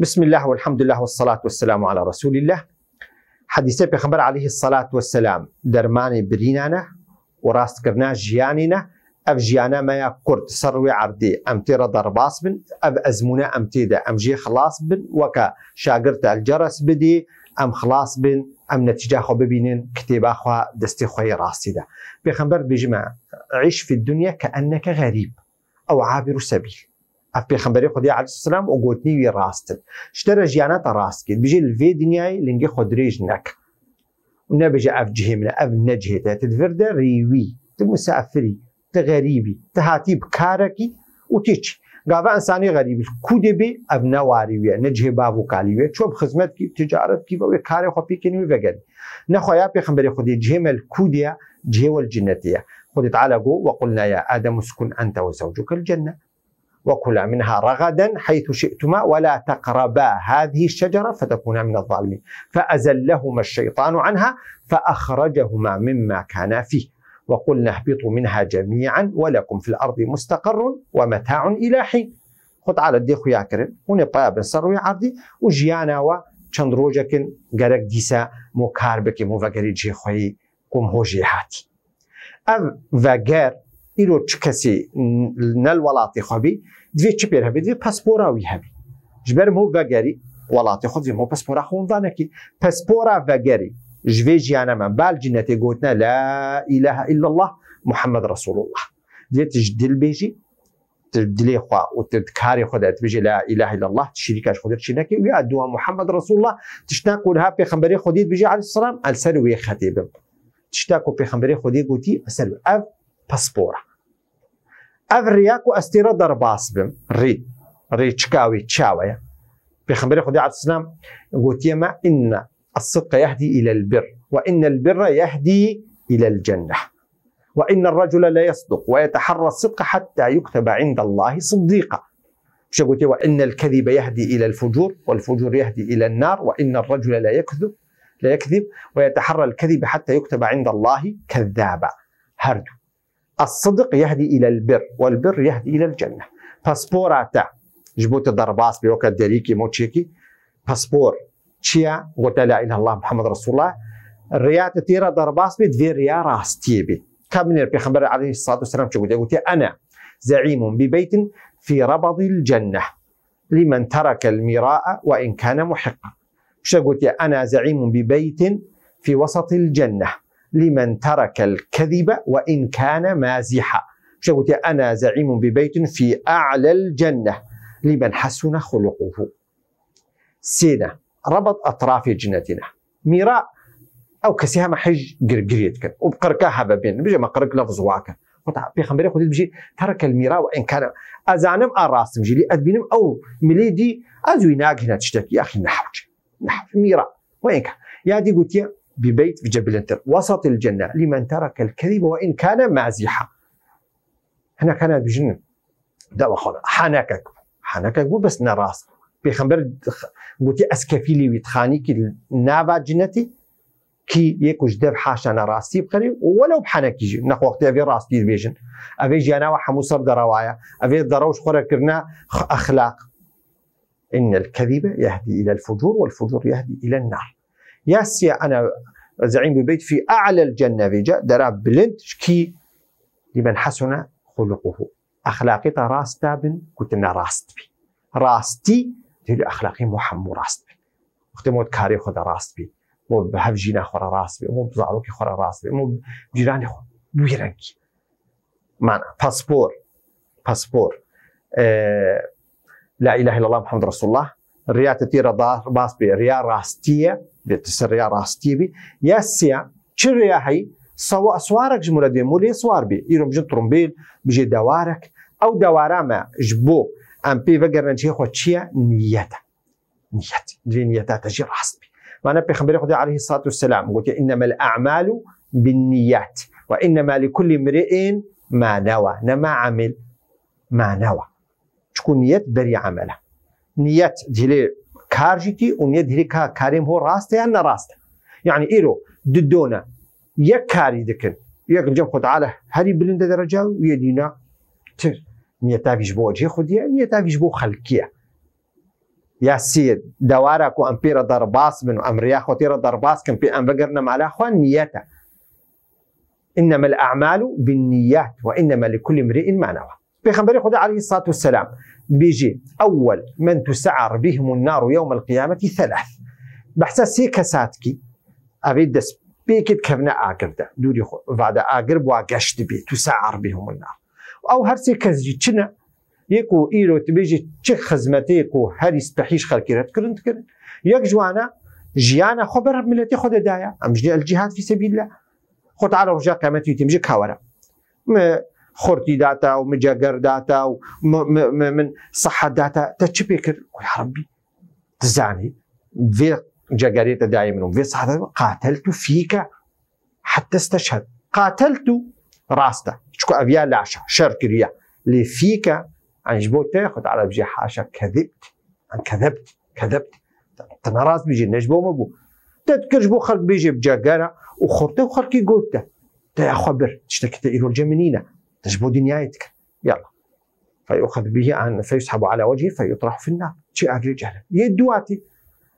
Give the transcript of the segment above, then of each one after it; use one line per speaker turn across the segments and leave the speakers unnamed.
بسم الله والحمد لله والصلاة والسلام على رسول الله حديث بخبر عليه الصلاة والسلام درمان برينانا وراست کرنا جياننا اف جيانا ما يقرد سروي عردي رضر باس بن أزمونا أمتي دا ام جي خلاص بن وكا شاقرت الجرس بدي ام خلاص بن ام نتيجه خو ببينين كتيبا خوا دستي خو راسي دا بخبر بجمع عيش في الدنيا كانك غريب او عابر سبيل اف ئەف پێخەمبەری خودی علیسلام و گوتنیوی ڕاستن شتەرە ژیانەتە ڕاست کرد بژێ لێ دنیای لنگی خۆ درێژ نەک نەبژە ئەف جهێ منە ئەف نەجهێتە تدردە ڕیوی ت مسافری تە غەریبی تهاتی بکارەکی وتیچ گاوە ئەسانی وي کو دەبێ ئەف نەواریویە نەجێ باب و کالیوێ چۆ خزمەتکی تجارەتکی بەوێ کارێ خۆپیکننی وەگەن نەخۆیا پێخمبەری خودی جێمەل كوديا جێوەل جنەتەیە خودت تعالى جو وقلنا يا آدم اسكن أنت وزوجك الجنة وكلا منها رغدا حيث شئتما ولا تقربا هذه الشجرة فتكونا من الظالمين فأزلهما الشيطان عنها فأخرجهما مما كانا فيه وقلنا اهبطوا منها جميعا ولكم في الأرض مستقر ومتاع إلى حين خط على الديخ يا كريم هنا بابن سروي عرضي وجيانا و چند روجكن غرق ديسا مو كار بكي مو وغري جي خوي كم هوجي هاتي أب وغير ایرو چکسی نل ولاتی خوبی دوی چی پیر هبی دوی پسپورا وی هبی جبر مو وگری ولاتی خود مو پسپورا خوندانه کی پسپورا وگری جوی جیانه من بل جنتی گوتنا لا اله الا الله محمد رسول الله دوی تجدل بیجی تبدلي خوا وتذكاري خدا تبيجي لا اله الا الله تشريكاش خدر شيناكي ويعدوها محمد رسول الله تشتاق ولها بيخمبري خدي بيجي عليه السلام السلوي خطيب تشتاق بيخمبري خدي قوتي السلوي اف باسبوره ئەف ڕیاک و ري ري تشكاوي ڕی ڕێ چکاوی خدي عاد السلام قلت گوتیمە ان الصدق يهدي إلى البر وإن البر يهدي إلى الجنة وإن الرجل لا يصدق ويتحرى الصدق حتى يكتب عند الله صديقا مش قلت وإن الكذب يهدي إلى الفجور والفجور يهدي إلى النار وإن الرجل لا يكذب لا يكذب ويتحرى الكذب حتى يكتب عند الله كذابا هردو الصدق يهدي الى البر والبر يهدي الى الجنه باسبور تا جبوت الضرباس بيوكا ديريكي موتشيكي باسبور تشيا قلت لا اله الا الله محمد رسول الله الريات تيرا ضرباس بيت في ريا راس تيبي ربي خبر عليه الصلاه والسلام شو قلت انا زعيم ببيت في ربض الجنه لمن ترك المراء وان كان محقا شو قلت انا زعيم ببيت في وسط الجنه لمن ترك الكذب وإن كان مازحا شبوتي أنا زعيم ببيت في أعلى الجنة لمن حسن خلقه سينا ربط أطراف جنتنا ميراء أو كسيها ما حج قرقريتك وبقركاها بين بيجي ما قرق لفظ واكا ترك الميراء وإن كان أزانم أراس مجي لي أدبينم أو مليدي أزوي هنا تشتكي يا أخي نحوج نحوج ميراء وإن كان يا دي قلت ببيت في جبل الدر وسط الجنة لمن ترك الكذب وإن كان مازحا هنا كان بجنن دابا خلا حنكك حنكك بس نراس بيخبر قلت أسكفي لي ويتخاني كي نابا جنتي كي يكو جدب حاشا أنا راسي بخري ولو بحنكي يجي نخ وقت أبي راسي بيجن أبي وحمو صر دروايا أبي دروش خورا كرنا أخلاق إن الكذب يهدي إلى الفجور والفجور يهدي إلى النار ياسيا أنا زعيم البيت في أعلى الجنة في جاء درا بلنت شكي لمن حسن خلقه أخلاقي راس تابن كتنا راست بي راستي تلو أخلاقي محمد راست بي أختي موت كاري خدا راست بي مو بهف جينا خورا راست بي مو بزعروكي خورا راست بي مو بجيراني خورا بويرانكي معنى باسبور باسبور آه لا إله إلا الله محمد رسول الله ريال تتيرا باس بي ريا راستية بتسر ريا راستية بي يا سيا چه ريا هي سوا سوارك جمولة دي مولي سوار بي إيرو بجي ترومبيل بجي دوارك أو دوارا ما جبو أم بي وقرنا جي خو چيا نيتا نيت دي نيتا تجي راست بي وانا بيخبر خدي عليه الصلاة والسلام قلت إنما الأعمال بالنيات وإنما لكل امرئ ما نوى نما عمل ما نوى تكون نية بري عمله نيات ديال كارجيتي ونيات ديال كاريم هو راستي انا راستي يعني ايرو ددونا يا كاري دكن يا جم خد على هاري بلند درجة ويا دينا تر نية تافيش بو جي خد يا نية تافيش بو خلكية يا سيد دوارك وامبيرا ضرباس من امريا خطيره ضرباس كان بي امبقرنا مع الاخوان نياتا انما الاعمال بالنيات وانما لكل امرئ ما نوى بيغمبري خدا عليه الصلاه والسلام بيجي أول من تسعر بهم النار يوم القيامة ثلاث بحثا سي كساتكي أبيد دس بيكت كبنا آقر دا دوري خو بعد آقر واقشت بي تسعر بهم النار أو هر سي كزجي يكو إيرو تبيجي چه خزمتيك و هر استحيش خلقيرت كرنت كرن يك جوانا جيانا خبر ملتي خود دايا أمجني الجهاد في سبيل الله خود تعالى رجاء قامت يتمجي كاورا خورتي داتا ومجاقر داتا ومن صحة داتا تشي بيكر پێ ربي عربی في بێ جەگەرێتە دای من و بێ قاتلت فيك حتى استشهد قاتلت راستا شكو چکو ئەویا لاشە شەر کریە عن جبو تاخد على بجي حاشا كذبت عن كذبت كذبت تنا راس بيجي نجبو مبو تذكر جبو خلق بيجي بجاقرة وخورتي وخلقي قوتا تا يا خبر تشتكي تا ايرو الجمنينه تجبد نيايتك يلا فيؤخذ به عن فيسحب على وجهه فيطرح في النار أجل جهلا يدواتي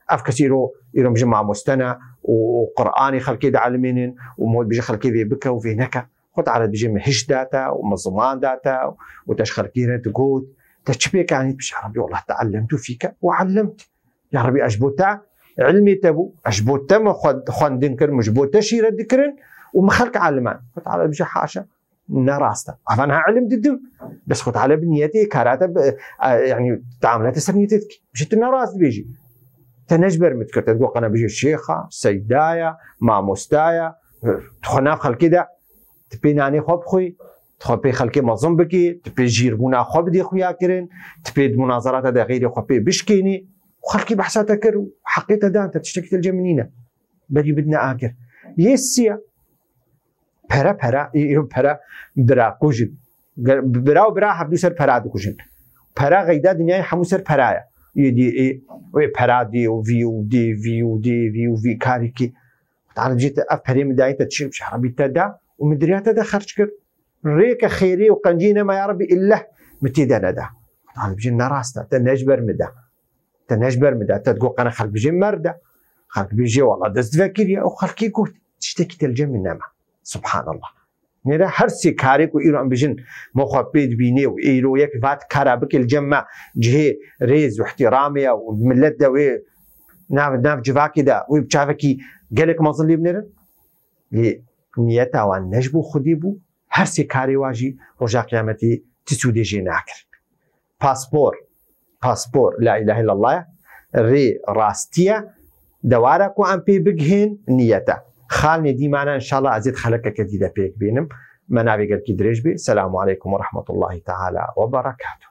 افكسيرو يرو مجمع مستنى وقراني خلكي دا علمين ومود بيجي خلكي ذي بكا وفي نكا خد على بيجي مهش داتا ومظمان داتا وتشخر كيرا تقول تشبيك يعني بش عربي والله تعلمت فيك وعلمت يا ربي اجبوتا علمي تبو اجبوتا ما خد خندنكر مجبوتا شيرا دكرن ومخلك علمان خد على بيجي حاشا نراستا افانها علم ددم بس خط على بنيتي كاراتا ب... آه، يعني تعاملات سبنيتك مشيت نراست بيجي تنجبر متكر تقول قنا بيجي شيخة سيدايا ما مستايا تخونا خلكي دا تبيناني خوب خوي تخو بي خلكي مظن بكي تبي جيربونا خوب دي خويا كرين تبي مناظرات دا غيري خوب بشكيني وخلكي بحساتا كر حقيتها دا انت تشتكي تلجا بدي بدنا اكر يسيا پەرە پەرە ئێرم پەرە براکوژن برا و برا سر سەر پەرا دکوژن پەرا غیدا دنیای سر هەموو سەر دی ای و و وی و دی وی و دی وی و وی کاری کارێکی تاجێتە ئە پەرێ مدایتە بیت دا و مدریاتە دا خرج کرد ریک خیری و ما قەنجی نەمایڕبی ئلە متێدا دا بژین نەڕاستە تە نەژبەر مدا تە نەژبەر مدا تە گۆقەنە خەک بژێ مەردە خەک بژێ وڵا دەستڤکردە ئەو خەرکی کورت شتێکی تەلجە من نەما سبحان الله میره هر سی کاری کو ایران بجن مخبید بینه و ایرو یک فات کارا بکل جمع جهه ریز و احترامی و ملت دا و ناف ناف جواکی دا و بچافکی گلک مظلی بنرن لی نیت و نجبو خودی بو هر سی کاری واجی رجا قیامتی تسودی جی ناکر پاسپور پاسپور لا اله الا الله ری راستیه دوارا کو ام پی بگهن نیتا خالني دي معنا ان شاء الله ازيد خلقك كديده بيك بينم منابي درێژ كدريش بي السلام عليكم ورحمه الله تعالى وبركاته